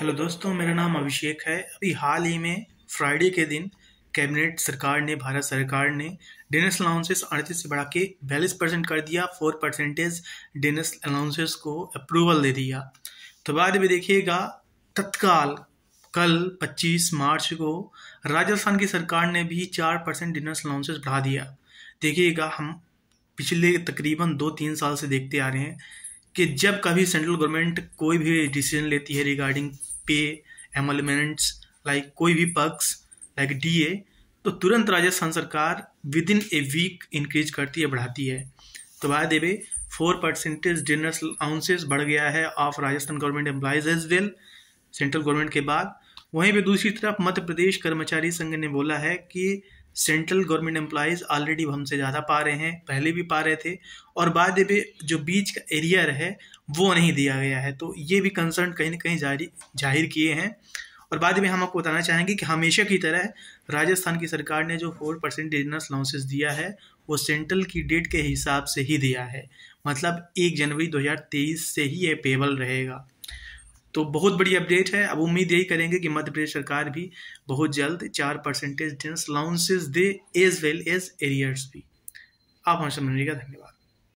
hello दोस्तों मेरा नाम अभिषेक है अभी हाल ही में फ्राइडे के दिन कैबिनेट सरकार ने भारत सरकार ने डिनर्स अलाउंसेस अड़तीस से बढ़ा के बयालीस परसेंट कर दिया फोर परसेंटेज डिनर्स अलाउंसेस को अप्रूवल दे दिया तो बाद में देखिएगा तत्काल कल 25 मार्च को राजस्थान की सरकार ने भी चार परसेंट डिनर्स अलाउंसेस बढ़ा दिया देखिएगा हम पिछले तकरीबन दो तीन साल से देखते आ रहे हैं कि जब कभी सेंट्रल गवर्नमेंट कोई भी डिसीजन लेती है रिगार्डिंग पे एमलमेंट्स लाइक कोई भी पक्स लाइक डीए तो तुरंत राजस्थान सरकार within a week increase करती है बढ़ाती है तो बाय देवे फोर परसेंटेज डिनर आउंसेस बढ़ गया है of Rajasthan government employees as well central government के बाद वहीं पे दूसरी तरफ मध्य प्रदेश कर्मचारी संघ ने बोला है कि सेंट्रल गवर्नमेंट एम्प्लॉयज़ ऑलरेडी हमसे ज़्यादा पा रहे हैं पहले भी पा रहे थे और बाद में जो बीच का एरिया है वो नहीं दिया गया है तो ये भी कंसर्न कहीं ना कहीं जारी जाहिर किए हैं और बाद में हम आपको बताना चाहेंगे कि हमेशा की तरह राजस्थान की सरकार ने जो फोर परसेंट डिजनस लाउंसेस दिया है वो सेंट्रल की डेट के हिसाब से ही दिया है मतलब एक जनवरी 2023 से ही ये पेबल रहेगा तो बहुत बड़ी अपडेट है अब उम्मीद यही करेंगे कि मध्य प्रदेश सरकार भी बहुत जल्द चार परसेंटेज डिस्टेंस लाउंसेज दे एज वेल एज एरियर्स भी आप हमें समझिएगा धन्यवाद